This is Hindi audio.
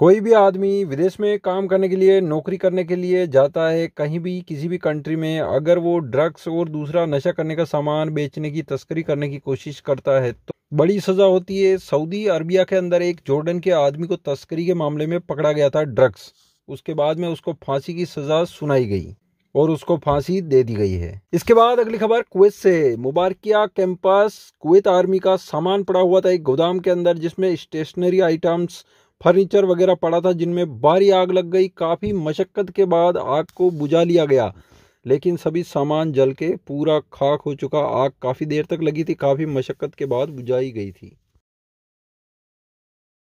कोई भी आदमी विदेश में काम करने के लिए नौकरी करने के लिए जाता है कहीं भी किसी भी कंट्री में अगर वो ड्रग्स और दूसरा नशा करने का सामान बेचने की तस्करी करने की कोशिश करता है तो बड़ी सज़ा होती है सऊदी अरबिया के अंदर एक जॉर्डन के आदमी को तस्करी के मामले में पकड़ा गया था ड्रग्स उसके बाद में उसको फांसी की सज़ा सुनाई गई और उसको फांसी दे दी गई है इसके बाद अगली खबर कुवैत से मुबारकिया कैंपस कुवैत आर्मी का सामान पड़ा हुआ था एक गोदाम के अंदर जिसमें स्टेशनरी आइटम्स फर्नीचर वगैरह पड़ा था जिनमें भारी आग लग गई काफ़ी मशक्क़त के बाद आग को बुझा लिया गया लेकिन सभी सामान जल के पूरा खाक हो चुका आग काफ़ी देर तक लगी थी काफ़ी मशक्क़त के बाद बुझाई गई थी